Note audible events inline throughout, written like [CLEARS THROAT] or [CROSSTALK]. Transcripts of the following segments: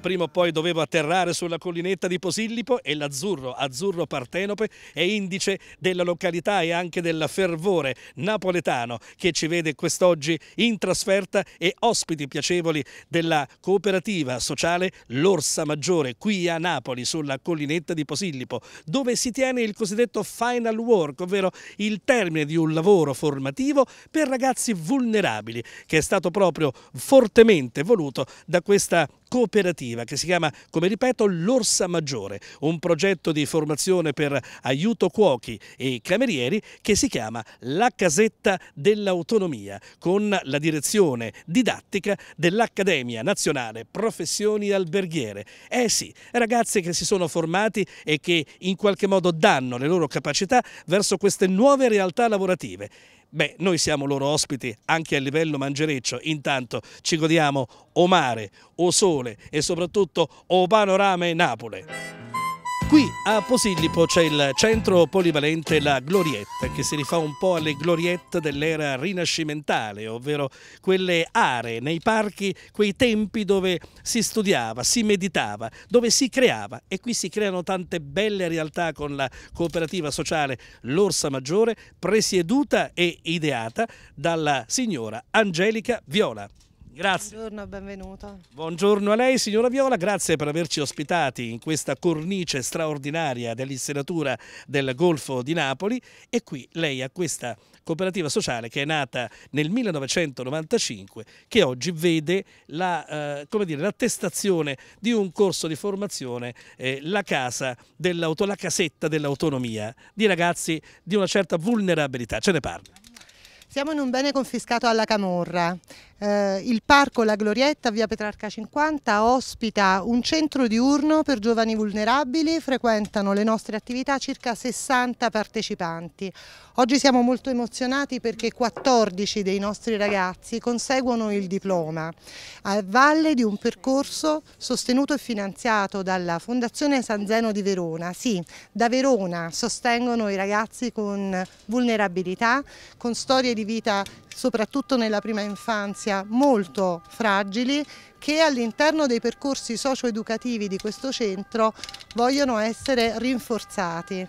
prima o poi doveva atterrare sulla collinetta di Posillipo e l'azzurro, azzurro partenope, è indice della località e anche del fervore napoletano che ci vede quest'oggi in trasferta e ospiti piacevoli della cooperativa sociale L'Orsa Maggiore qui a Napoli sulla collinetta di Posillipo dove si tiene il cosiddetto final work, ovvero il termine di un lavoro formativo per ragazzi vulnerabili che è stato proprio fortemente voluto da questa cooperativa che si chiama, come ripeto, L'Orsa Maggiore, un progetto di formazione per aiuto cuochi e camerieri che si chiama La Casetta dell'Autonomia, con la direzione didattica dell'Accademia Nazionale Professioni Alberghiere. Eh sì, ragazzi che si sono formati e che in qualche modo danno le loro capacità verso queste nuove realtà lavorative Beh, noi siamo loro ospiti anche a livello mangereccio, intanto ci godiamo o mare, o sole e soprattutto o panorame Napoli. Qui a Posillipo c'è il centro polivalente La Glorietta, che si rifà un po' alle gloriette dell'era rinascimentale, ovvero quelle aree nei parchi, quei tempi dove si studiava, si meditava, dove si creava e qui si creano tante belle realtà con la cooperativa sociale L'Orsa Maggiore, presieduta e ideata dalla signora Angelica Viola. Grazie. Buongiorno, benvenuto. Buongiorno a lei signora Viola, grazie per averci ospitati in questa cornice straordinaria dell'insenatura del Golfo di Napoli e qui lei ha questa cooperativa sociale che è nata nel 1995 che oggi vede l'attestazione la, eh, di un corso di formazione, eh, la, casa la casetta dell'autonomia di ragazzi di una certa vulnerabilità. Ce ne parla. Siamo in un bene confiscato alla Camorra eh, il parco La Glorietta, via Petrarca 50, ospita un centro diurno per giovani vulnerabili, frequentano le nostre attività circa 60 partecipanti. Oggi siamo molto emozionati perché 14 dei nostri ragazzi conseguono il diploma a valle di un percorso sostenuto e finanziato dalla Fondazione San Zeno di Verona. Sì, da Verona sostengono i ragazzi con vulnerabilità, con storie di vita soprattutto nella prima infanzia infanzia molto fragili che all'interno dei percorsi socio-educativi di questo centro vogliono essere rinforzati.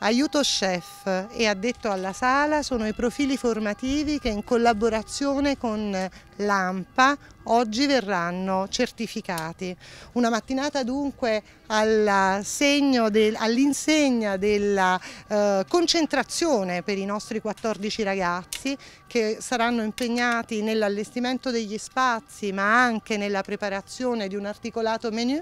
Aiuto Chef e addetto alla sala sono i profili formativi che in collaborazione con l'AMPA oggi verranno certificati. Una mattinata dunque all'insegna del, all della eh, concentrazione per i nostri 14 ragazzi che saranno impegnati nell'allestimento degli spazi ma anche nella preparazione di un articolato menu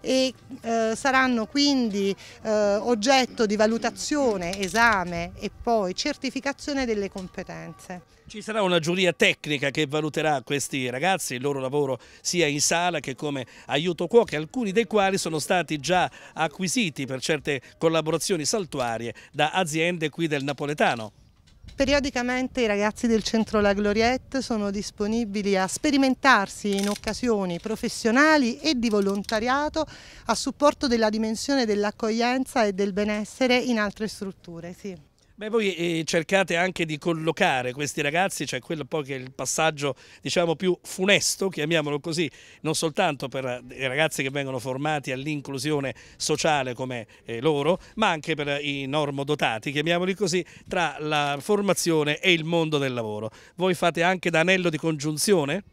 e eh, saranno quindi eh, oggetto di valutazione, esame e poi certificazione delle competenze. Ci sarà una giuria tecnica che valuterà a questi ragazzi il loro lavoro sia in sala che come aiuto cuoche, alcuni dei quali sono stati già acquisiti per certe collaborazioni saltuarie da aziende qui del napoletano. Periodicamente i ragazzi del centro La Gloriette sono disponibili a sperimentarsi in occasioni professionali e di volontariato a supporto della dimensione dell'accoglienza e del benessere in altre strutture. Sì. Beh, voi eh, cercate anche di collocare questi ragazzi, cioè quello poi che è il passaggio diciamo più funesto, chiamiamolo così, non soltanto per eh, i ragazzi che vengono formati all'inclusione sociale come eh, loro, ma anche per i normodotati, chiamiamoli così, tra la formazione e il mondo del lavoro. Voi fate anche da anello di congiunzione?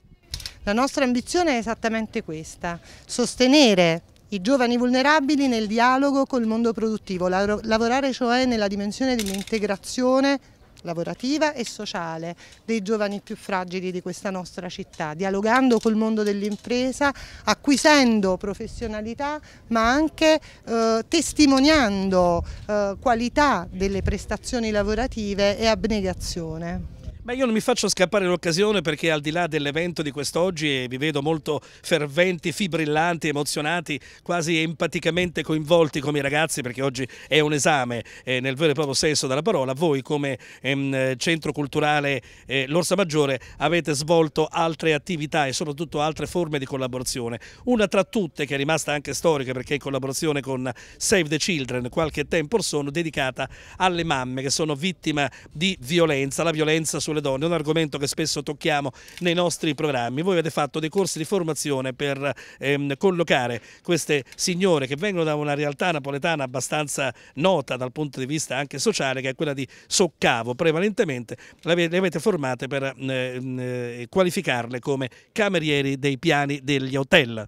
La nostra ambizione è esattamente questa, sostenere i giovani vulnerabili nel dialogo col mondo produttivo, lavorare cioè nella dimensione dell'integrazione lavorativa e sociale dei giovani più fragili di questa nostra città, dialogando col mondo dell'impresa, acquisendo professionalità ma anche eh, testimoniando eh, qualità delle prestazioni lavorative e abnegazione. Ma io non mi faccio scappare l'occasione perché al di là dell'evento di quest'oggi eh, vi vedo molto ferventi, fibrillanti, emozionati, quasi empaticamente coinvolti come i ragazzi perché oggi è un esame eh, nel vero e proprio senso della parola. Voi come ehm, centro culturale eh, L'Orsa Maggiore avete svolto altre attività e soprattutto altre forme di collaborazione. Una tra tutte che è rimasta anche storica perché è in collaborazione con Save the Children qualche tempo or sono dedicata alle mamme che sono vittime di violenza, la violenza su sulle donne, un argomento che spesso tocchiamo nei nostri programmi. Voi avete fatto dei corsi di formazione per ehm, collocare queste signore che vengono da una realtà napoletana abbastanza nota dal punto di vista anche sociale, che è quella di Soccavo, prevalentemente le avete formate per ehm, eh, qualificarle come camerieri dei piani degli hotel.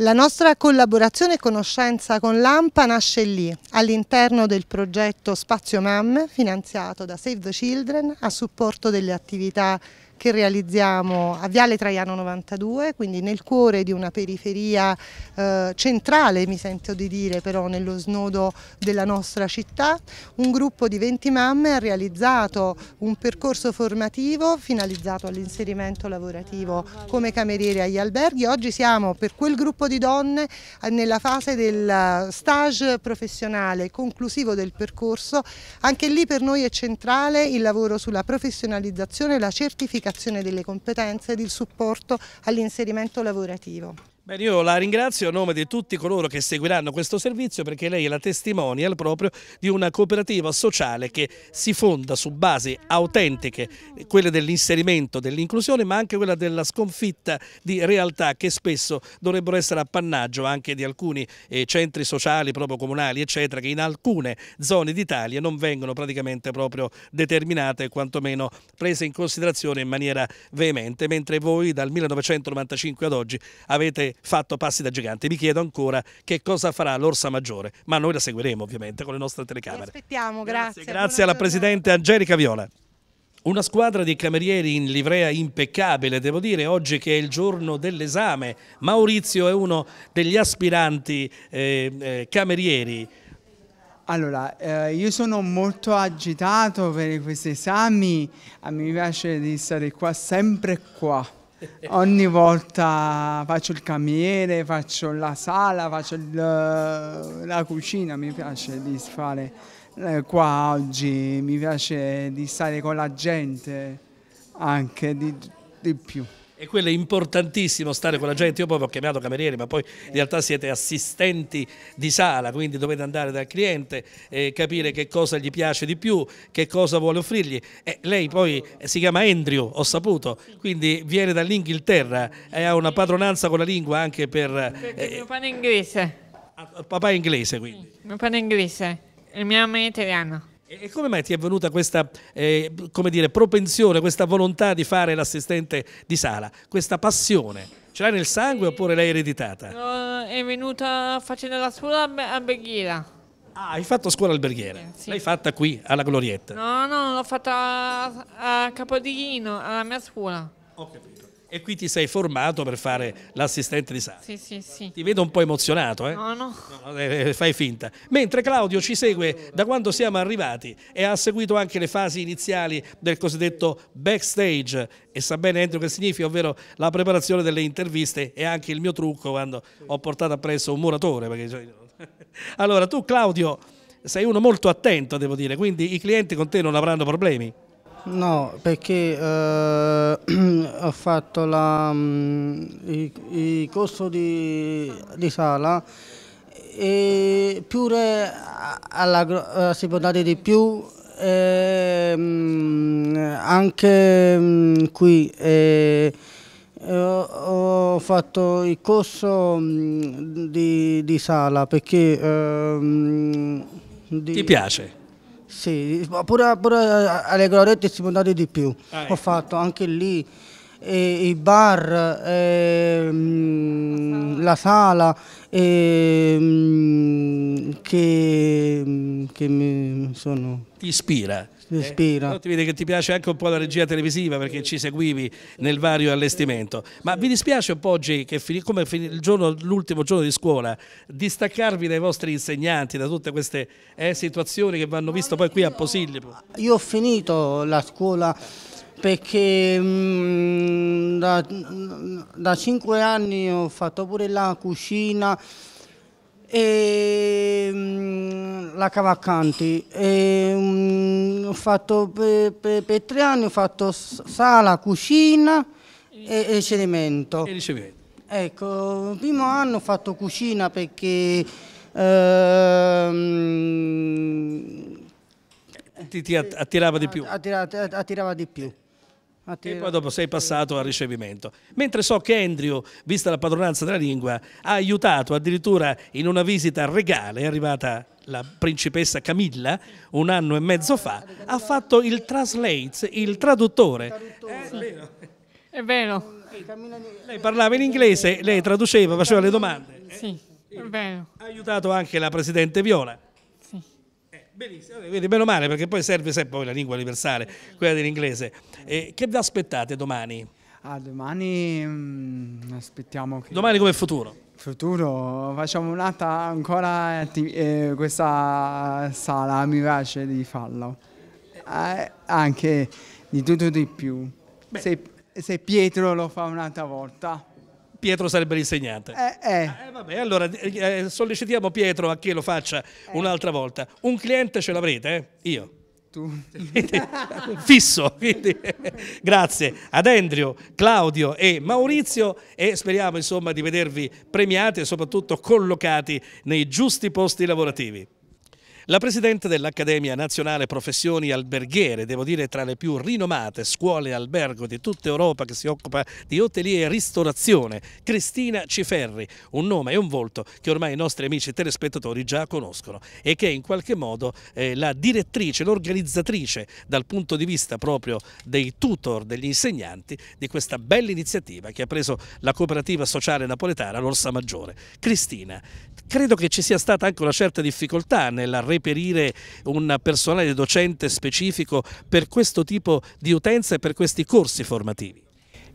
La nostra collaborazione e conoscenza con l'AMPA nasce lì, all'interno del progetto Spazio MAM, finanziato da Save the Children a supporto delle attività che realizziamo a Viale Traiano 92, quindi nel cuore di una periferia eh, centrale, mi sento di dire, però nello snodo della nostra città. Un gruppo di 20 mamme ha realizzato un percorso formativo finalizzato all'inserimento lavorativo come cameriere agli alberghi. Oggi siamo per quel gruppo di donne nella fase del stage professionale conclusivo del percorso. Anche lì per noi è centrale il lavoro sulla professionalizzazione la certificazione qualificazione delle competenze ed il supporto all'inserimento lavorativo. Bene, io la ringrazio a nome di tutti coloro che seguiranno questo servizio perché lei è la testimonial proprio di una cooperativa sociale che si fonda su basi autentiche, quelle dell'inserimento, dell'inclusione, ma anche quella della sconfitta di realtà che spesso dovrebbero essere appannaggio anche di alcuni eh, centri sociali, proprio comunali, eccetera, che in alcune zone d'Italia non vengono praticamente proprio determinate, quantomeno prese in considerazione in maniera veemente, mentre voi dal 1995 ad oggi avete fatto passi da gigante. Mi chiedo ancora che cosa farà l'Orsa Maggiore, ma noi la seguiremo ovviamente con le nostre telecamere. Vi aspettiamo, grazie. Grazie, grazie alla Presidente Angelica Viola. Una squadra di camerieri in livrea impeccabile, devo dire, oggi che è il giorno dell'esame. Maurizio è uno degli aspiranti eh, eh, camerieri. Allora, eh, io sono molto agitato per questi esami, mi piace di stare qua, sempre qua ogni volta faccio il cameriere, faccio la sala, faccio il, la cucina, mi piace di fare eh, qua oggi, mi piace di stare con la gente anche di, di più. E quello è importantissimo stare con la gente. Io poi vi ho chiamato camerieri, ma poi in realtà siete assistenti di sala, quindi dovete andare dal cliente e capire che cosa gli piace di più, che cosa vuole offrirgli. E lei poi si chiama Andrew, ho saputo, quindi viene dall'Inghilterra e ha una padronanza con la lingua anche per... Perché eh, mio padre è inglese. Ah, papà è inglese quindi. Mio padre è inglese, il mio mamma è italiana. E come mai ti è venuta questa eh, dire, propensione, questa volontà di fare l'assistente di sala, questa passione? Ce l'hai nel sangue e... oppure l'hai ereditata? No, è venuta facendo la scuola alberghiera. Ah, hai fatto scuola alberghiera? Eh, sì. L'hai fatta qui, alla Glorietta? No, no, l'ho fatta a Capodichino, alla mia scuola. Ho capito. E qui ti sei formato per fare l'assistente di Sara. Sì, sì, sì. Ti vedo un po' emozionato, eh? No, no. no, eh, eh, fai finta. Mentre Claudio ci segue da quando siamo arrivati e ha seguito anche le fasi iniziali del cosiddetto backstage e sa bene Andrew che significa, ovvero la preparazione delle interviste e anche il mio trucco quando ho portato appresso un muratore. Perché... Cioè, [LAUGHS] allora, tu Claudio sei uno molto attento, devo dire, quindi i clienti con te non avranno problemi. No, perché eh, [CLEARS THROAT] ho fatto la, il, mm, il, corso di, di, sala e pure alla, eh, si può dare di più eh, anche mm, qui eh, ho fatto il corso di, di, sala perché... Mh, eh, di... Ti piace? Sì, pure, pure eh, alle Gloriette si può andare di più. Ah, Ho ecco. fatto anche lì eh, i bar, eh, mh, mm, la sala, eh, mh, mm, che, che mi sono... Ti ispira? ispira. Eh, ti vede che ti piace anche un po' la regia televisiva perché ci seguivi nel vario allestimento. Ma vi dispiace un po' oggi che come l'ultimo giorno di scuola distaccarvi dai vostri insegnanti, da tutte queste eh, situazioni che vanno viste poi qui a Posillipo? Io ho finito la scuola perché mh, mm, da, da 5 anni ho fatto pure la cucina e mh, mm, la Cavaccanti. E, mh, mm, fatto, per, per, per, tre anni ho fatto sala, cucina e, e ricevimento. E ricevimento. Ecco, il primo anno ho fatto cucina perché... Ehm, ti, ti attirava di più? Attirava, attirava di più e poi dopo sei passato al ricevimento. Mentre so che Andrew, vista la padronanza della lingua, ha aiutato addirittura in una visita regale, è arrivata la principessa Camilla un anno e mezzo fa, ha fatto il translate, il traduttore. Eh, è vero. È vero. Lei parlava in inglese, lei traduceva, faceva le domande. Sì, eh, è vero. Ha aiutato anche la presidente Viola. Benissimo, quindi meno male perché poi serve sempre la lingua universale, quella dell'inglese. Eh, che vi aspettate domani? Ah, domani mh, mm, aspettiamo che... Domani come futuro? Futuro, facciamo un'altra ancora eh, eh, questa sala, mi piace di farlo. Eh, anche di tutto di più. Se, se Pietro lo fa un'altra volta. Pietro sarebbe l'insegnante. Eh, eh. eh vabbè, allora eh, eh, sollecitiamo Pietro a che lo faccia eh. un'altra volta. Un cliente ce l'avrete, io. Tu. [LAUGHS] fisso, quindi [LAUGHS] grazie ad Andrew, Claudio e Maurizio e speriamo insomma di vedervi premiati e soprattutto collocati nei giusti posti lavorativi. La presidente dell'Accademia Nazionale Professioni Alberghiere, devo dire tra le più rinomate scuole albergo di tutta Europa che si occupa di hotelie e ristorazione, Cristina Ciferri, un nome e un volto che ormai i nostri amici telespettatori già conoscono e che è in qualche modo eh, la direttrice, l'organizzatrice dal punto di vista proprio dei tutor, degli insegnanti di questa bella iniziativa che ha preso la cooperativa sociale napoletana l'Orsa Maggiore. Cristina, credo che ci sia stata anche una certa difficoltà nella realizzazione reperire un personale docente specifico per questo tipo di utenza e per questi corsi formativi?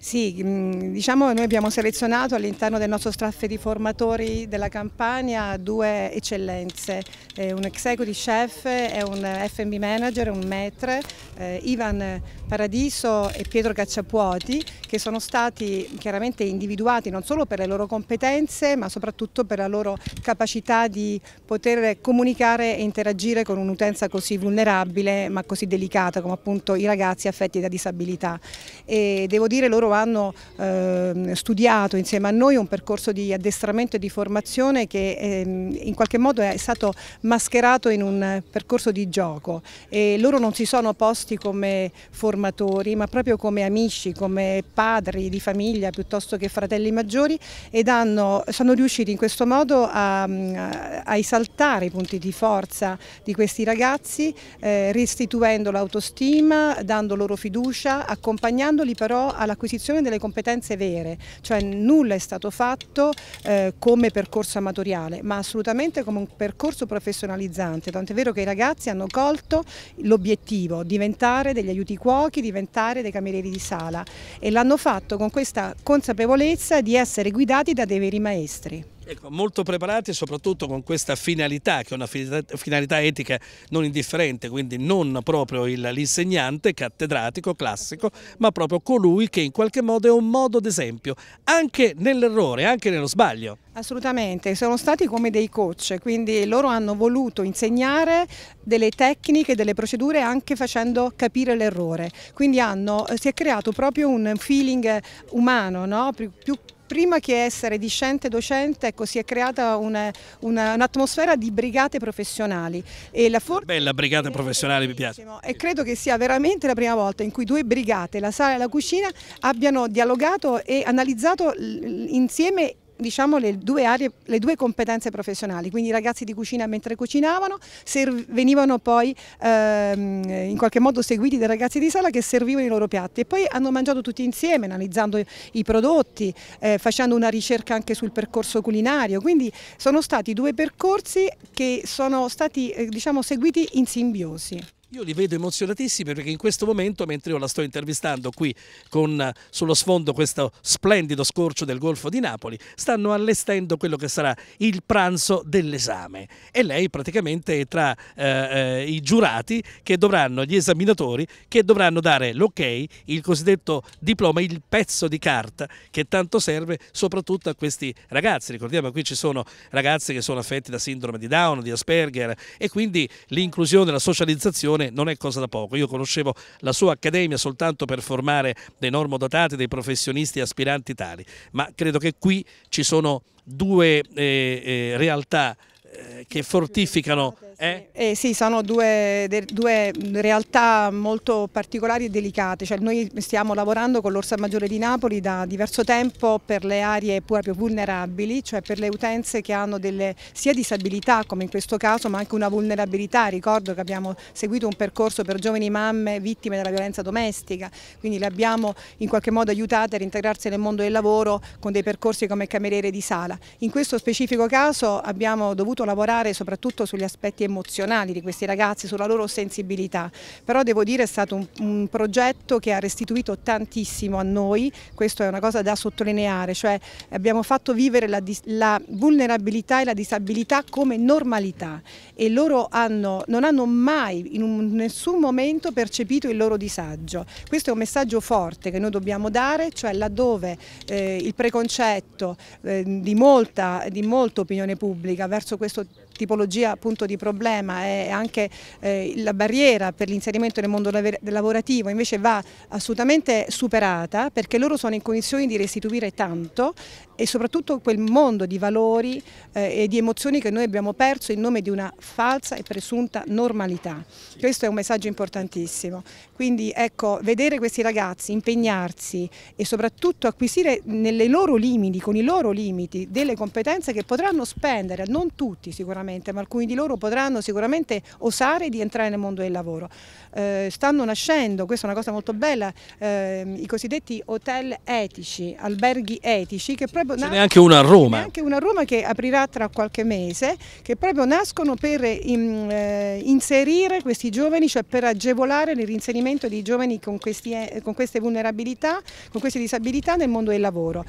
Sì, mm, diciamo che noi abbiamo selezionato all'interno del nostro staff di formatori della Campania due eccellenze, eh, un executive chef e un F&B manager, un maître, eh, Ivan Paradiso e Pietro Cacciapuoti, che sono stati chiaramente individuati non solo per le loro competenze ma soprattutto per la loro capacità di poter comunicare e interagire con un'utenza così vulnerabile ma così delicata come appunto i ragazzi affetti da disabilità. E devo dire loro hanno eh, studiato insieme a noi un percorso di addestramento e di formazione che eh, in qualche modo è stato mascherato in un percorso di gioco e loro non si sono posti come formatori ma proprio come amici, come padri di famiglia piuttosto che fratelli maggiori ed hanno, sono riusciti in questo modo a, a esaltare i punti di forza di questi ragazzi eh, restituendo l'autostima, dando loro fiducia, accompagnandoli però all'acquisizione definizione delle competenze vere, cioè nulla è stato fatto eh, come percorso amatoriale, ma assolutamente come un percorso professionalizzante, tant'è vero che i ragazzi hanno colto l'obiettivo, diventare degli aiuti cuochi, diventare dei camerieri di sala e l'hanno fatto con questa consapevolezza di essere guidati da dei veri maestri. Ecco, molto preparati soprattutto con questa finalità, che è una finalità etica non indifferente, quindi non proprio l'insegnante cattedratico, classico, ma proprio colui che in qualche modo è un modo d'esempio, anche nell'errore, anche nello sbaglio. Assolutamente, sono stati come dei coach, quindi loro hanno voluto insegnare delle tecniche, delle procedure anche facendo capire l'errore, quindi hanno, eh, si è creato proprio un feeling eh, umano, no? più, più prima che essere discente docente ecco, si è creata un'atmosfera un di brigate professionali. E la Bella brigata eh, professionale, mi piace. E credo che sia veramente la prima volta in cui due brigate, la sala e la cucina, abbiano dialogato e analizzato insieme diciamo, le, due aree, le due competenze professionali, quindi i ragazzi di cucina mentre cucinavano venivano poi ehm, in qualche modo seguiti dai ragazzi di sala che servivano i loro piatti e poi hanno mangiato tutti insieme analizzando i prodotti, eh, facendo una ricerca anche sul percorso culinario, quindi sono stati due percorsi che sono stati eh, diciamo, seguiti in simbiosi. Io li vedo emozionatissimi perché in questo momento, mentre io la sto intervistando qui con sullo sfondo questo splendido scorcio del Golfo di Napoli, stanno allestendo quello che sarà il pranzo dell'esame. E lei praticamente è tra eh, eh i giurati che dovranno, gli esaminatori, che dovranno dare l'ok, il cosiddetto diploma, il pezzo di carta che tanto serve soprattutto a questi ragazzi. Ricordiamo che qui ci sono ragazzi che sono affetti da sindrome di Down, di Asperger e quindi l'inclusione, la socializzazione formazione non è cosa da poco. Io conoscevo la sua accademia soltanto per formare dei normodotati, dei professionisti aspiranti tali, ma credo che qui ci sono due eh, eh, realtà eh, che fortificano eh? Eh sì, sono due, de, due, realtà molto particolari e delicate, cioè, noi stiamo lavorando con l'Orsa Maggiore di Napoli da diverso tempo per le aree proprio vulnerabili, cioè per le utenze che hanno delle, sia disabilità come in questo caso ma anche una vulnerabilità, ricordo che abbiamo seguito un percorso per giovani mamme vittime della violenza domestica, quindi le abbiamo in qualche modo aiutate a reintegrarsi nel mondo del lavoro con dei percorsi come cameriere di sala. In questo specifico caso abbiamo dovuto lavorare soprattutto sugli aspetti emotivi emozionali di questi ragazzi, sulla loro sensibilità, però devo dire è stato un, un progetto che ha restituito tantissimo a noi, questa è una cosa da sottolineare, cioè abbiamo fatto vivere la, la vulnerabilità e la disabilità come normalità e loro hanno, non hanno mai in un, nessun momento percepito il loro disagio. Questo è un messaggio forte che noi dobbiamo dare, cioè laddove eh, il preconcetto eh, di, molta, di molta opinione pubblica verso questo tipologia appunto di problema è anche eh, la barriera per l'inserimento nel mondo lavorativo invece va assolutamente superata perché loro sono in condizioni di restituire tanto e soprattutto quel mondo di valori eh, e di emozioni che noi abbiamo perso in nome di una falsa e presunta normalità. Questo è un messaggio importantissimo. Quindi ecco, vedere questi ragazzi impegnarsi e soprattutto acquisire nelle loro limiti, con i loro limiti, delle competenze che potranno spendere, non tutti sicuramente, sicuramente, ma alcuni di loro potranno sicuramente osare di entrare nel mondo del lavoro. Eh, stanno nascendo, questa è una cosa molto bella, eh, i cosiddetti hotel etici, alberghi etici. Che proprio Ce n'è anche uno a Roma. Ce n'è Anche uno a Roma che aprirà tra qualche mese, che proprio nascono per in, ehm, eh, inserire questi giovani, cioè per agevolare il rinserimento di giovani con, questi, eh, con queste vulnerabilità, con queste disabilità nel mondo del lavoro.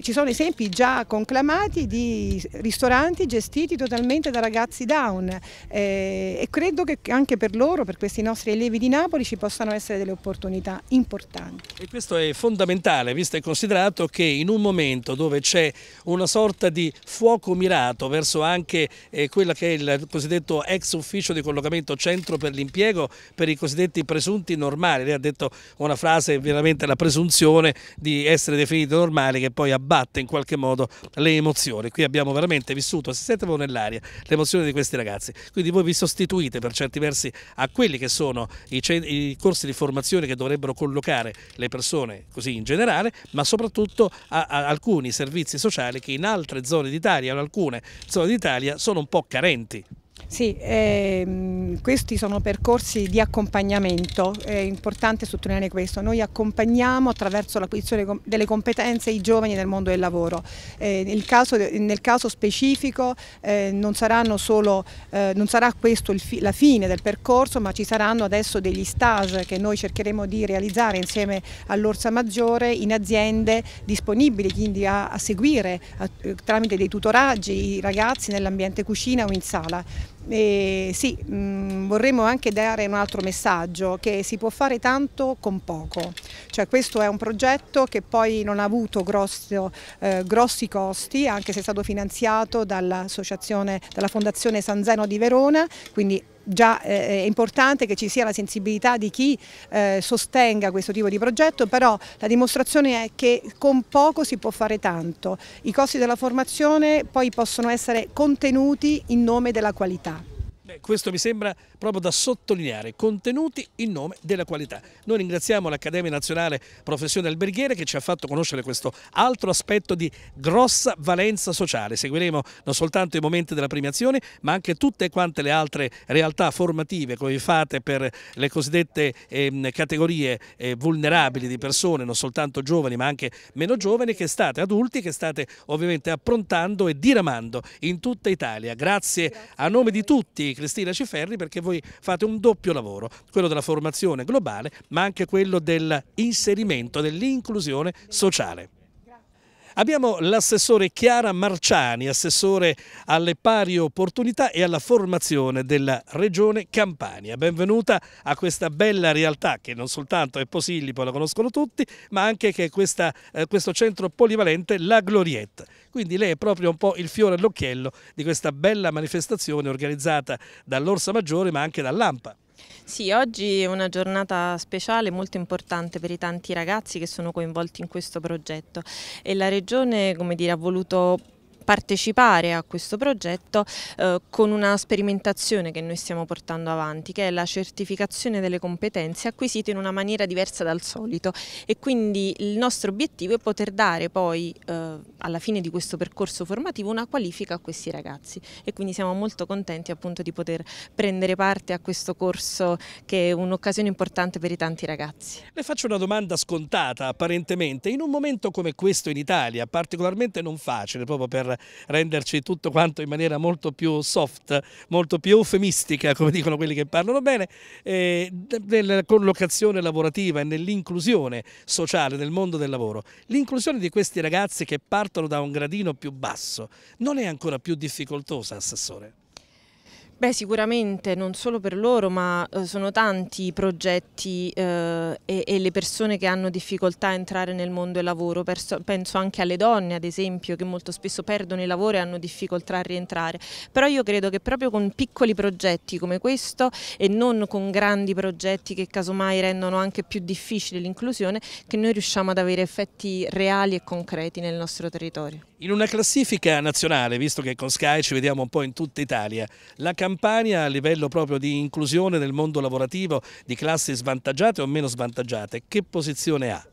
ci sono esempi già conclamati di ristoranti gestiti totalmente da da ragazzi down eh, e credo che anche per loro, per questi nostri allievi di Napoli, ci possano essere delle opportunità importanti. E questo è fondamentale, visto e considerato che in un momento dove c'è una sorta di fuoco mirato verso anche eh, quella che è il cosiddetto ex ufficio di collocamento centro per l'impiego per i cosiddetti presunti normali, lei ha detto una frase veramente la presunzione di essere definito normale che poi abbatte in qualche modo le emozioni, qui abbiamo veramente vissuto, se voi nell'aria, l'emozione di questi ragazzi. Quindi voi vi sostituite per certi versi a quelli che sono i, i corsi di formazione che dovrebbero collocare le persone così in generale, ma soprattutto a, a alcuni servizi sociali che in altre zone d'Italia, in alcune zone d'Italia, sono un po' carenti. Sì, ehm, questi sono percorsi di accompagnamento, è importante sottolineare questo, noi accompagniamo attraverso l'acquisizione delle competenze i giovani nel mondo del lavoro, eh, nel, caso, nel, caso, specifico eh, non, solo, eh, non, sarà questo fi la fine del percorso ma ci saranno adesso degli stage che noi cercheremo di realizzare insieme all'Orsa Maggiore in aziende disponibili quindi a, a seguire a, eh, tramite dei tutoraggi i ragazzi nell'ambiente cucina o in sala. E sì, mh, mm, vorremmo anche dare un altro messaggio, che si può fare tanto con poco. Cioè, questo è un progetto che poi non ha avuto grosso, eh, grossi costi, anche se è stato finanziato dall'associazione, dalla Fondazione San Zeno di Verona, quindi già eh, è importante che ci sia la sensibilità di chi eh, sostenga questo tipo di progetto, però la dimostrazione è che con poco si può fare tanto. I costi della formazione poi possono essere contenuti in nome della qualità. Beh, questo mi sembra proprio da sottolineare, contenuti in nome della qualità. Noi ringraziamo l'Accademia Nazionale Professione Alberghiere che ci ha fatto conoscere questo altro aspetto di grossa valenza sociale. Seguiremo non soltanto i momenti della premiazione, ma anche tutte quante le altre realtà formative come fate per le cosiddette eh, categorie eh, vulnerabili di persone, non soltanto giovani, ma anche meno giovani, che state adulti, che state ovviamente approntando e diramando in tutta Italia. Grazie, Grazie a nome di tutti Cristina Ciferri perché voi fate un doppio lavoro, quello della formazione globale ma anche quello dell'inserimento, dell'inclusione sociale. Abbiamo l'assessore Chiara Marciani, assessore alle pari opportunità e alla formazione della Regione Campania. Benvenuta a questa bella realtà che non soltanto è Posillipo, la conoscono tutti, ma anche che è questa, eh, questo centro polivalente, la Glorietta. Quindi lei è proprio un po' il fiore all'occhiello di questa bella manifestazione organizzata dall'Orsa Maggiore ma anche dall'Ampa. Sì, oggi è una giornata speciale molto importante per i tanti ragazzi che sono coinvolti in questo progetto e la Regione come dire, ha voluto partecipare a questo progetto eh, con una sperimentazione che noi stiamo portando avanti, che è la certificazione delle competenze acquisite in una maniera diversa dal solito e quindi il nostro obiettivo è poter dare poi eh, alla fine di questo percorso formativo una qualifica a questi ragazzi e quindi siamo molto contenti appunto di poter prendere parte a questo corso che è un'occasione importante per i tanti ragazzi. Le faccio una domanda scontata apparentemente, in un momento come questo in Italia particolarmente non facile proprio per renderci tutto quanto in maniera molto più soft, molto più eufemistica, come dicono quelli che parlano bene, eh, nella collocazione lavorativa e nell'inclusione sociale nel mondo del lavoro. L'inclusione di questi ragazzi che partono da un gradino più basso non è ancora più difficoltosa, Assessore? Beh, sicuramente non solo per loro, ma eh, sono tanti i progetti eh, e, e, le persone che hanno difficoltà a entrare nel mondo del lavoro. Perso, penso anche alle donne, ad esempio, che molto spesso perdono il lavoro e hanno difficoltà a rientrare. Però io credo che proprio con piccoli progetti come questo e non con grandi progetti che casomai rendono anche più difficile l'inclusione, che noi riusciamo ad avere effetti reali e concreti nel nostro territorio. In una classifica nazionale, visto che con Sky ci vediamo un po' in tutta Italia, la Campania a livello proprio di inclusione nel mondo lavorativo di classi svantaggiate o meno svantaggiate, che posizione ha?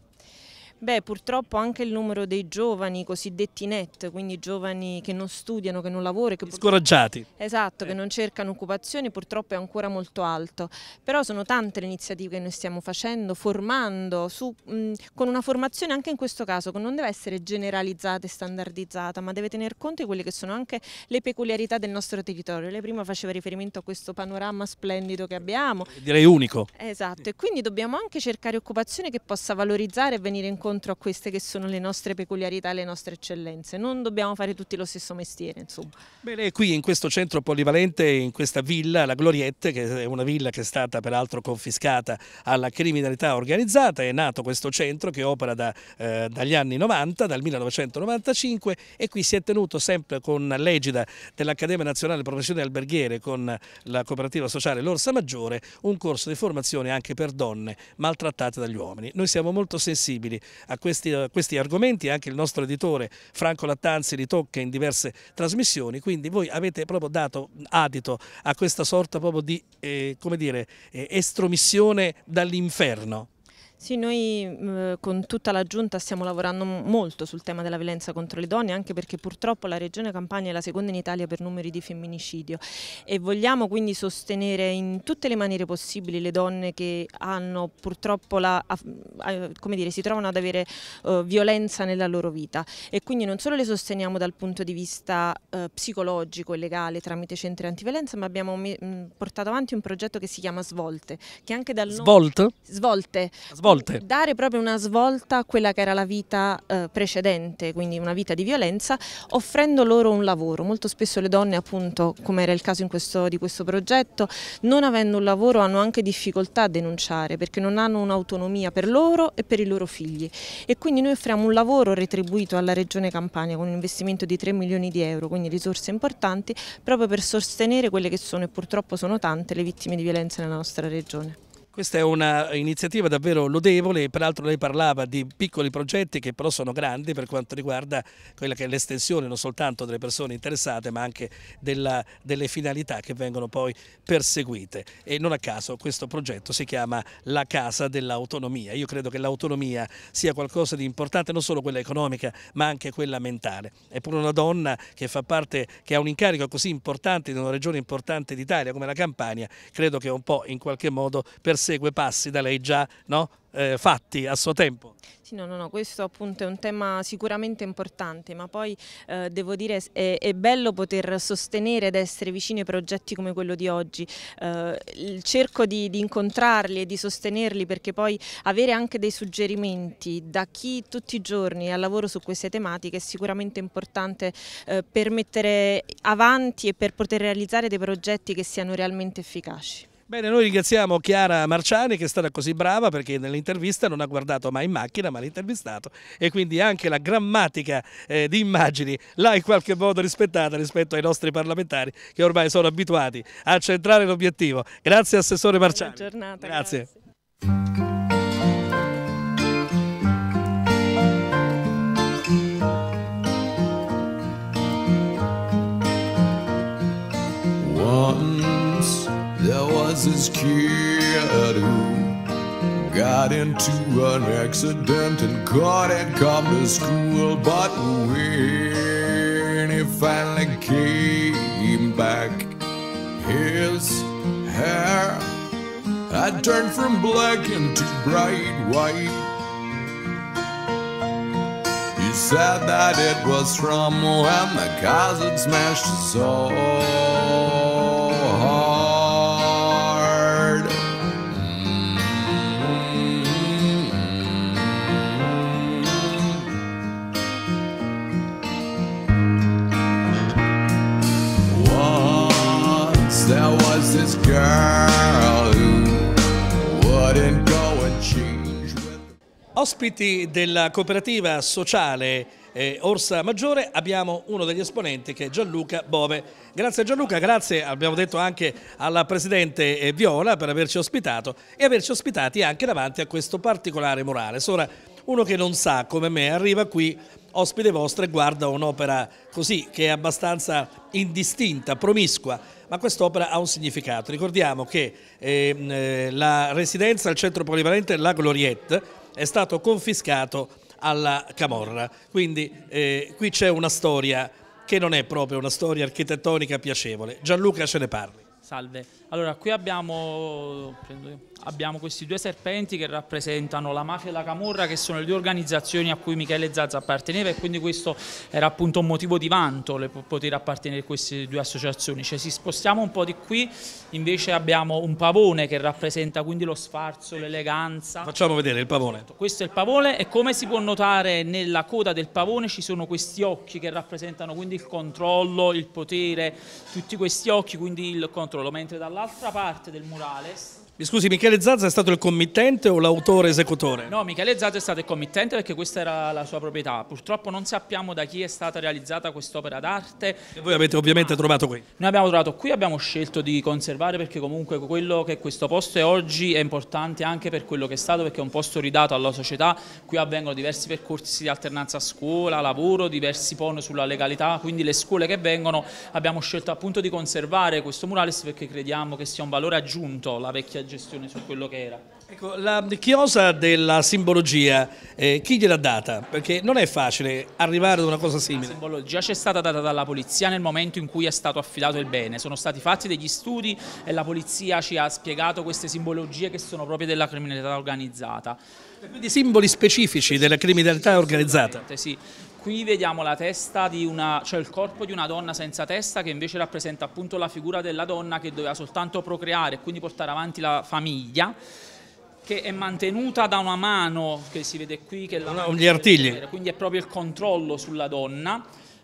Beh, purtroppo anche il numero dei giovani cosiddetti net, quindi giovani che non studiano, che non lavorano. Che Scoraggiati. Esatto, eh. che non cercano occupazioni, purtroppo è ancora molto alto. Però sono tante le iniziative che noi stiamo facendo, formando, su, mh, con una formazione anche in questo caso che non deve essere generalizzata e standardizzata, ma deve tener conto di quelle che sono anche le peculiarità del nostro territorio. Lei prima faceva riferimento a questo panorama splendido che abbiamo. Direi unico. Esatto, e quindi dobbiamo anche cercare occupazione che possa valorizzare e venire incontro incontro a queste che sono le nostre peculiarità, le nostre eccellenze. Non dobbiamo fare tutti lo stesso mestiere, insomma. Bene, qui in questo centro polivalente, in questa villa, la Gloriette, che è una villa che è stata peraltro confiscata alla criminalità organizzata, è nato questo centro che opera da, eh, dagli anni 90, dal 1995 e qui si è tenuto sempre con l'egida dell'Accademia Nazionale Professione Alberghiere con la cooperativa sociale L'Orsa Maggiore, un corso di formazione anche per donne maltrattate dagli uomini. Noi siamo molto sensibili a questi, a questi argomenti, anche il nostro editore Franco Lattanzi li tocca in diverse trasmissioni, quindi voi avete proprio dato adito a questa sorta proprio di eh, come dire, eh, estromissione dall'inferno. Sì, noi eh, con tutta la Giunta stiamo lavorando molto sul tema della violenza contro le donne, anche perché purtroppo la Regione Campania è la seconda in Italia per numeri di femminicidio e vogliamo quindi sostenere in tutte le maniere possibili le donne che hanno purtroppo la, come dire, si trovano ad avere eh, violenza nella loro vita e quindi non solo le sosteniamo dal punto di vista eh, psicologico e legale tramite centri antiviolenza, ma abbiamo mm, portato avanti un progetto che si chiama Svolte, che anche dal Svolte? Svolte. Svolte volte. Dare proprio una svolta a quella che era la vita eh, precedente, quindi una vita di violenza, offrendo loro un lavoro. Molto spesso le donne, appunto, come era il caso questo, di questo progetto, non avendo un lavoro hanno anche difficoltà a denunciare perché non hanno un'autonomia per loro e per i loro figli. E quindi noi offriamo un lavoro retribuito alla Regione Campania con un investimento di 3 milioni di euro, quindi risorse importanti, proprio per sostenere quelle che sono e purtroppo sono tante le vittime di violenza nella nostra regione. Questa è un'iniziativa davvero lodevole peraltro lei parlava di piccoli progetti che però sono grandi per quanto riguarda quella che è l'estensione non soltanto delle persone interessate ma anche della, delle finalità che vengono poi perseguite e non a caso questo progetto si chiama la casa dell'autonomia. Io credo che l'autonomia sia qualcosa di importante non solo quella economica ma anche quella mentale. Eppure una donna che fa parte, che ha un incarico così importante in una regione importante d'Italia come la Campania credo che un po' in qualche modo perseguita segue passi da lei già no? eh, fatti a suo tempo. Sì, no, no, no, questo appunto è un tema sicuramente importante, ma poi eh, devo dire è, è, bello poter sostenere ed essere vicino ai progetti come quello di oggi. Eh, cerco di, di, incontrarli e di sostenerli perché poi avere anche dei suggerimenti da chi tutti i giorni è al lavoro su queste tematiche è sicuramente importante eh, per mettere avanti e per poter realizzare dei progetti che siano realmente efficaci. Bene, noi ringraziamo Chiara Marciani che è stata così brava perché nell'intervista non ha guardato mai in macchina ma l'ha intervistato e quindi anche la grammatica eh, di immagini l'ha in qualche modo rispettata rispetto ai nostri parlamentari che ormai sono abituati a centrare l'obiettivo. Grazie Assessore Marciani. Buona giornata. grazie. grazie. this kid who got into an accident and couldn't come to school. But when he finally came back, his hair had turned from black into bright white. He said that it was from when the cousin smashed his soul. Ospiti della cooperativa sociale eh, Orsa Maggiore abbiamo uno degli esponenti che è Gianluca Bove. Grazie Gianluca, grazie abbiamo detto anche alla Presidente eh, Viola per averci ospitato e averci ospitati anche davanti a questo particolare morale. Ora uno che non sa come me arriva qui ospite vostro e guarda un'opera così che è abbastanza indistinta, promiscua, ma quest'opera ha un significato. Ricordiamo che ehm, eh, la residenza al centro polivalente La Gloriette è stato confiscato alla Camorra. Quindi eh, qui c'è una storia che non è proprio una storia architettonica piacevole. Gianluca ce ne parli. Salve. Allora, qui abbiamo, abbiamo, questi due serpenti che rappresentano la mafia e la camorra, che sono le due organizzazioni a cui Michele Zazza apparteneva e quindi questo era appunto un motivo di vanto poter appartenere a queste due associazioni. Cioè, si spostiamo un po' di qui, invece abbiamo un pavone che rappresenta quindi lo sfarzo, l'eleganza. Facciamo vedere il pavone. Questo è il pavone e come si può notare nella coda del pavone ci sono questi occhi che rappresentano quindi il controllo, il potere, tutti questi occhi, quindi il controllo, mentre dall'altro dall'altra parte del murales mi scusi, Michele Zazza è stato il committente o l'autore esecutore? No, Michele Zazza è stato il committente perché questa era la sua proprietà. Purtroppo non sappiamo da chi è stata realizzata quest'opera d'arte. E voi avete ovviamente trovato qui? Noi abbiamo trovato qui, abbiamo scelto di conservare perché comunque quello che questo posto è oggi è importante anche per quello che è stato perché è un posto ridato alla società. Qui avvengono diversi percorsi di alternanza scuola, lavoro, diversi PON sulla legalità, quindi le scuole che vengono abbiamo scelto appunto di conservare questo murales perché crediamo che sia un valore aggiunto la vecchia gestione su quello che era. Ecco, la chiosa della simbologia, eh, chi gliel'ha data? Perché non è facile arrivare ad una cosa simile. La simbologia c'è stata data dalla polizia nel momento in cui è stato affidato il bene, sono stati fatti degli studi e la polizia ci ha spiegato queste simbologie che sono proprie della criminalità organizzata. Quindi simboli specifici della criminalità organizzata. Sì, Qui vediamo la testa di una, cioè il corpo di una donna senza testa che invece rappresenta appunto la figura della donna che doveva soltanto procreare e quindi portare avanti la famiglia che è mantenuta da una mano che si vede qui che è la no, gli artigli. quindi è proprio il controllo sulla donna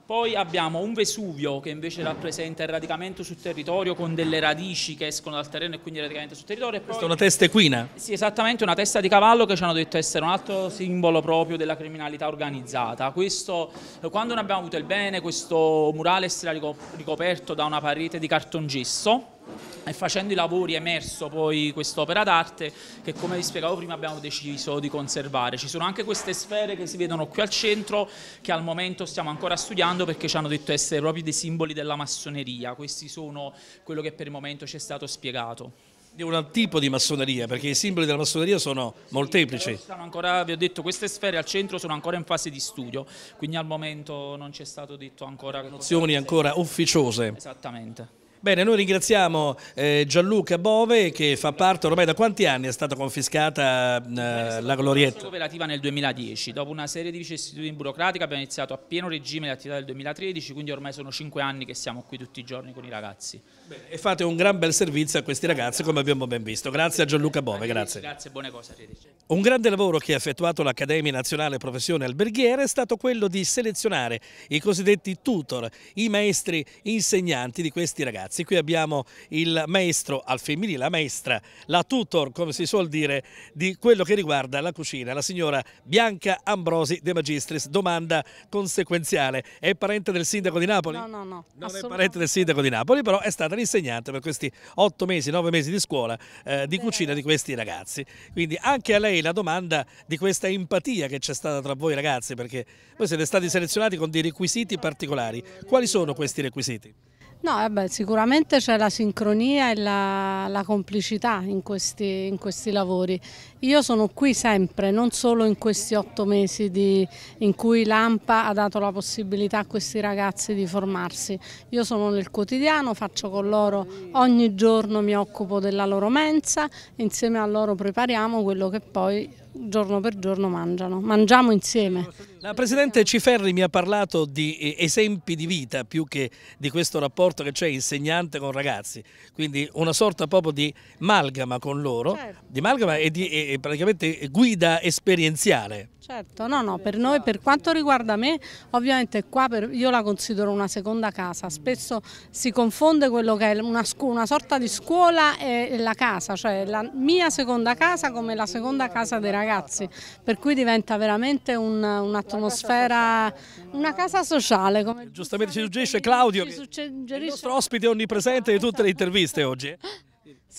poi abbiamo un Vesuvio che invece rappresenta il radicamento sul territorio con delle radici che escono dal terreno e quindi il radicamento sul territorio. Poi, Questa è una testa equina? Sì, esattamente, una testa di cavallo che ci hanno detto essere un altro simbolo proprio della criminalità organizzata. Questo, quando ne abbiamo avuto il bene, questo murale sarà ricoperto da una parete di cartongesso e facendo i lavori è emerso poi quest'opera d'arte che come vi spiegavo prima abbiamo deciso di conservare. Ci sono anche queste sfere che si vedono qui al centro che al momento stiamo ancora studiando perché ci hanno detto essere proprio dei simboli della massoneria, questi sono quello che per il momento ci è stato spiegato È un tipo di massoneria, perché i simboli della massoneria sono sì, molteplici. Ancora, vi ho detto, queste sfere al centro sono ancora in fase di studio, quindi al momento non ci è stato detto ancora... Nozioni ancora ufficiose. Esattamente. Bene, noi ringraziamo eh, Gianluca Bove che fa parte, ormai da quanti anni è stata confiscata eh, la glorietta? È operativa nel 2010, dopo una serie di vicissitudini burocratiche abbiamo iniziato a pieno regime le attività del 2013, quindi ormai sono cinque anni che siamo qui tutti i giorni con i ragazzi. Bene, e fate un gran bel servizio a questi ragazzi come abbiamo ben visto, grazie a Gianluca Bove, grazie. Grazie, buone cose, arrivederci. Un grande lavoro che ha effettuato l'Accademia Nazionale Professione Alberghiera è stato quello di selezionare i cosiddetti tutor, i maestri insegnanti di questi ragazzi ragazzi. Qui abbiamo il maestro al femminile, la maestra, la tutor, come si suol dire, di quello che riguarda la cucina, la signora Bianca Ambrosi De Magistris. Domanda conseguenziale, è parente del sindaco di Napoli? No, no, no. Non è parente del sindaco di Napoli, però è stata l'insegnante per questi otto mesi, nove mesi di scuola eh, di cucina di questi ragazzi. Quindi anche a lei la domanda di questa empatia che c'è stata tra voi ragazzi, perché voi siete stati selezionati con dei requisiti particolari. Quali sono questi requisiti? No, eh beh, sicuramente c'è la sincronia e la, la complicità in questi, in questi, lavori. Io sono qui sempre, non solo in questi otto mesi di, in cui l'AMPA ha dato la possibilità a questi ragazzi di formarsi. Io sono nel quotidiano, faccio con loro ogni giorno, mi occupo della loro mensa, insieme a loro prepariamo quello che poi giorno per giorno mangiano. Mangiamo insieme. La Presidente Ciferri mi ha parlato di eh, esempi di vita più che di questo rapporto che c'è insegnante con ragazzi, quindi una sorta proprio di malgama con loro, certo. di malgama e, di, e praticamente guida esperienziale. Certo, no, no, per noi, per quanto riguarda me, ovviamente qua per, io la considero una seconda casa, spesso si confonde quello che è una, una sorta di scuola e la casa, cioè la mia seconda casa come la seconda casa dei ragazzi, per cui diventa veramente un, un un'atmosfera, una casa sociale. Come eh, Giustamente ci suggerisce Claudio, il nostro ospite onnipresente di tutte le interviste oggi. [LAUGHS]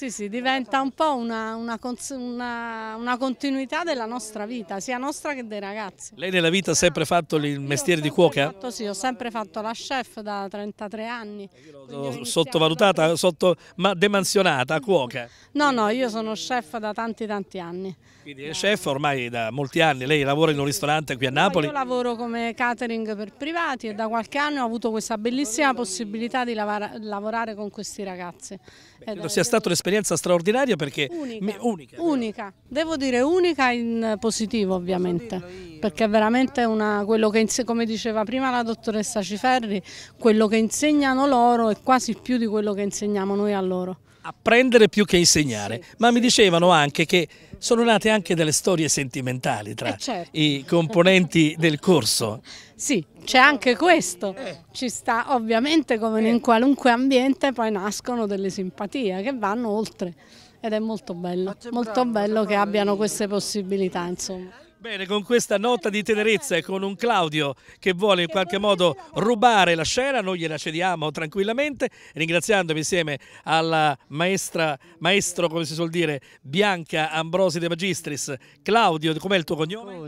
Sì, sì, diventa un po' una, una, una, una, continuità della nostra vita, sia nostra che dei ragazzi. Lei nella vita ha sempre fatto il mestiere di cuoca? Fatto, sì, ho sempre fatto la chef da 33 anni. Eh, l'ho sottovalutata, sotto, ma demansionata, cuoca? No, no, io sono chef da tanti tanti anni. Quindi è chef ormai da molti anni, lei lavora in un ristorante qui a Napoli? No, io lavoro come catering per privati e da qualche anno ho avuto questa bellissima possibilità di lavorare con questi ragazzi. Beh, credo sia stata un'esperienza straordinaria perché... Unica, mi, unica, unica, devo dire unica in positivo ovviamente, perché è veramente una, quello che, come diceva prima la dottoressa Ciferri, quello che insegnano loro è quasi più di quello che insegniamo noi a loro apprendere più che insegnare, ma mi dicevano anche che sono nate anche delle storie sentimentali tra eh certo. i componenti del corso. Sì, c'è anche questo, eh. ci sta ovviamente come in eh. qualunque ambiente poi nascono delle simpatie che vanno oltre ed è molto bello, molto bello che abbiano queste possibilità insomma. Bene, con questa nota di tenerezza e con un Claudio che vuole in qualche modo rubare la scena, noi gliela cediamo tranquillamente, ringraziandomi insieme alla maestra, maestro, come si suol dire, Bianca Ambrosi De Magistris, Claudio, com'è il tuo cognome?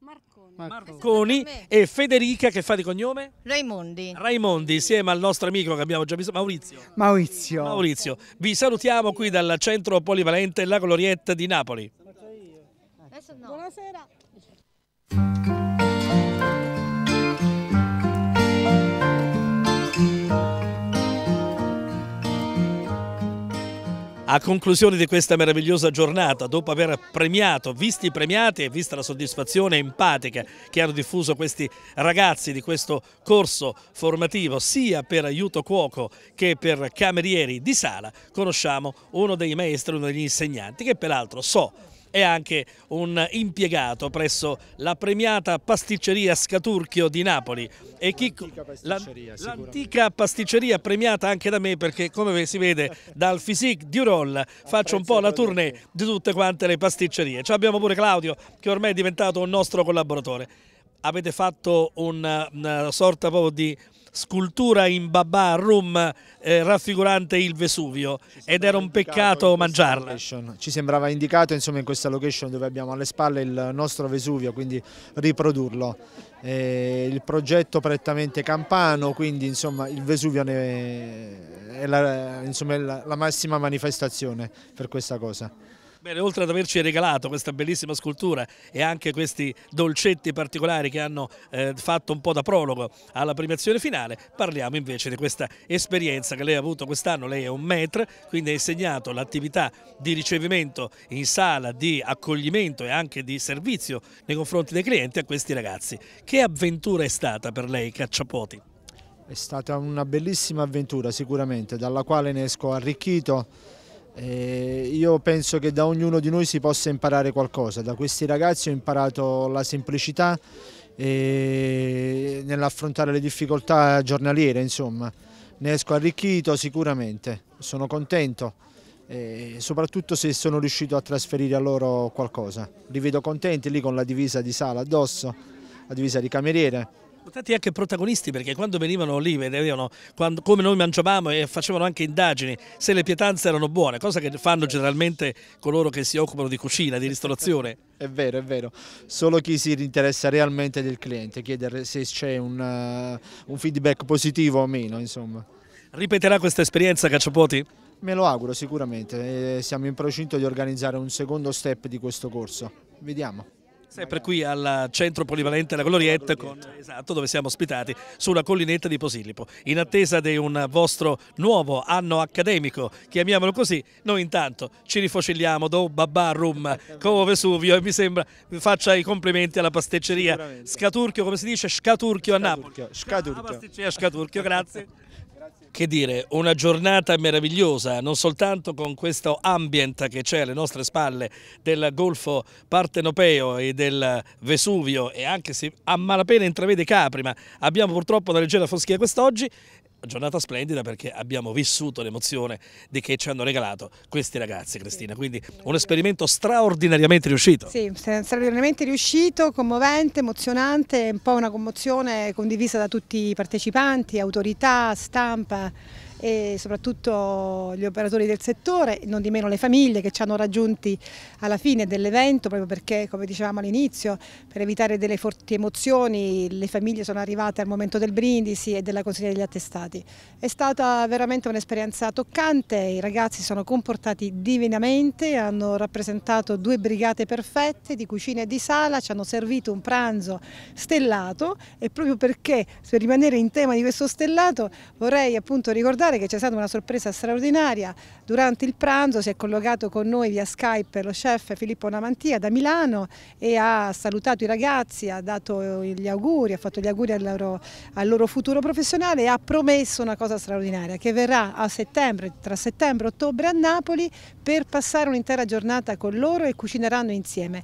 Marconi Marconi. e Federica che fa di cognome? Raimondi. Raimondi insieme al nostro amico che abbiamo già visto, Maurizio. Maurizio. Maurizio. Vi salutiamo qui dal centro polivalente La Glorietta di Napoli. Buonasera. A conclusione di questa meravigliosa giornata, dopo aver premiato, visti i premiati e vista la soddisfazione empatica che hanno diffuso questi ragazzi di questo corso formativo, sia per aiuto cuoco che per camerieri di sala, conosciamo uno dei maestri, uno degli insegnanti, che peraltro so è anche un impiegato presso la premiata pasticceria Scaturchio di Napoli. E chi... L'antica pasticceria, pasticceria, premiata anche da me perché come si vede dal physique di Roll faccio un po' la tournée di tutte quante le pasticcerie. Ci abbiamo pure Claudio che ormai è diventato un nostro collaboratore. Avete fatto una, una sorta proprio di scultura in babà rum eh, raffigurante il Vesuvio ed era un peccato mangiarla. Location. Ci sembrava indicato insomma, in questa location dove abbiamo alle spalle il nostro Vesuvio, quindi riprodurlo. Eh, il progetto prettamente campano, quindi insomma, il Vesuvio è, è, la, insomma, è la, la massima manifestazione per questa cosa. Bene, oltre ad averci regalato questa bellissima scultura e anche questi dolcetti particolari che hanno eh, fatto un po' da prologo alla premiazione finale, parliamo invece di questa esperienza che lei ha avuto quest'anno, lei è un maître, quindi ha insegnato l'attività di ricevimento in sala, di accoglimento e anche di servizio nei confronti dei clienti a questi ragazzi. Che avventura è stata per lei Cacciapoti? È stata una bellissima avventura sicuramente, dalla quale ne esco arricchito eh, io penso che da ognuno di noi si possa imparare qualcosa, da questi ragazzi ho imparato la semplicità nell'affrontare le difficoltà giornaliere, insomma. Ne esco arricchito sicuramente, sono contento, eh, soprattutto se sono riuscito a trasferire a loro qualcosa. Li vedo contenti lì con la divisa di sala addosso, la divisa di cameriere stati anche protagonisti perché quando venivano lì vedevano quando, come noi mangiavamo e facevano anche indagini se le pietanze erano buone, cosa che fanno certo. generalmente coloro che si occupano di cucina, di ristorazione. È vero, è vero, solo chi si interessa realmente del cliente, chiedere se c'è un, uh, un, feedback positivo o meno. Insomma. Ripeterà questa esperienza Cacciapoti? Me lo auguro sicuramente, eh, siamo in procinto di organizzare un secondo step di questo corso, vediamo. Sempre qui al centro polivalente La Gloriette, con, esatto, dove siamo ospitati, sulla collinetta di Posillipo. In attesa di un vostro nuovo anno accademico, chiamiamolo così, noi intanto ci rifocilliamo do Babbarrum, Covo Vesuvio e mi sembra faccia i complimenti alla pasticceria Scaturchio, come si dice? Scaturchio a Napoli. Scaturchio. La pasticceria Scaturchio, grazie che dire, una giornata meravigliosa, non soltanto con questo ambient che c'è alle nostre spalle del Golfo Partenopeo e del Vesuvio e anche se a malapena intravede Capri, ma abbiamo purtroppo una leggera foschia quest'oggi, giornata splendida perché abbiamo vissuto l'emozione di che ci hanno regalato questi ragazzi Cristina, quindi un esperimento straordinariamente riuscito. Sì, straordinariamente riuscito, commovente, emozionante, un po' una commozione condivisa da tutti i partecipanti, autorità, stampa e soprattutto gli operatori del settore, non di meno le famiglie che ci hanno raggiunti alla fine dell'evento, proprio perché, come dicevamo all'inizio, per evitare delle forti emozioni, le famiglie sono arrivate al momento del brindisi e della consegna degli attestati. È stata veramente un'esperienza toccante, i ragazzi si sono comportati divinamente, hanno rappresentato due brigate perfette di cucina e di sala, ci hanno servito un pranzo stellato e proprio perché, per rimanere in tema di questo stellato, vorrei appunto ricordare ricordare che c'è stata una sorpresa straordinaria. Durante il pranzo si è collocato con noi via Skype lo chef Filippo Namantia da Milano e ha salutato i ragazzi, ha dato gli auguri, ha fatto gli auguri al loro, al loro futuro professionale e ha promesso una cosa straordinaria che verrà a settembre, tra settembre e ottobre a Napoli per passare un'intera giornata con loro e cucineranno insieme.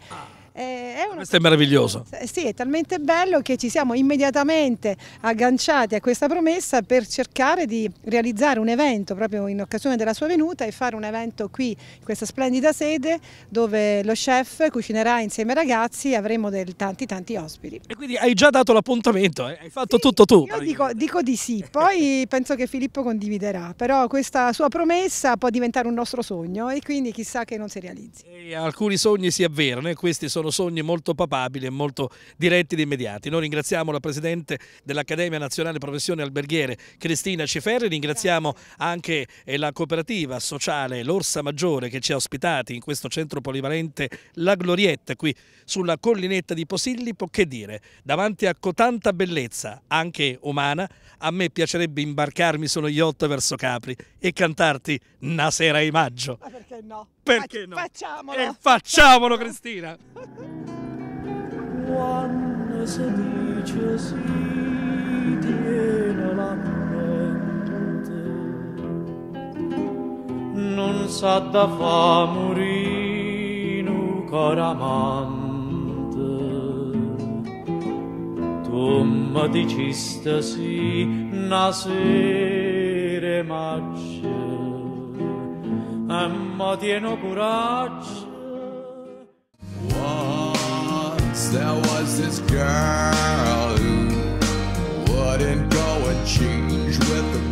Eh, è Questo è meraviglioso. Eh, sì, è talmente bello che ci siamo immediatamente agganciati a questa promessa per cercare di realizzare un evento proprio in occasione della sua venuta e fare un evento qui, in questa splendida sede, dove lo chef cucinerà insieme ai ragazzi e avremo del, tanti tanti ospiti. E quindi hai già dato l'appuntamento, eh? hai fatto sì, tutto tu. Io dico, dico di sì, poi [LAUGHS] penso che Filippo condividerà, però questa sua promessa può diventare un nostro sogno e quindi chissà che non si realizzi. E alcuni sogni si avverano e eh? questi sono sono sogni molto papabili e molto diretti ed immediati. Noi ringraziamo la Presidente dell'Accademia Nazionale Professione Alberghiere Cristina Ciferri, ringraziamo anche eh, la cooperativa sociale L'Orsa Maggiore che ci ha ospitati in questo centro polivalente La Glorietta qui sulla collinetta di Posillipo. Che dire, davanti a cotanta bellezza, anche umana, a me piacerebbe imbarcarmi sullo yacht verso Capri e cantarti Nasera sera in maggio. Ma perché no? Perché no? Facciamolo! E eh, facciamolo Cristina! [LAUGHS] Quando si dice sì, tiene la mente, non sa da fa cor amante. Tu mi diciste sì, nascere macce, e mi tieno coraggio Once there was this girl who wouldn't go and change with the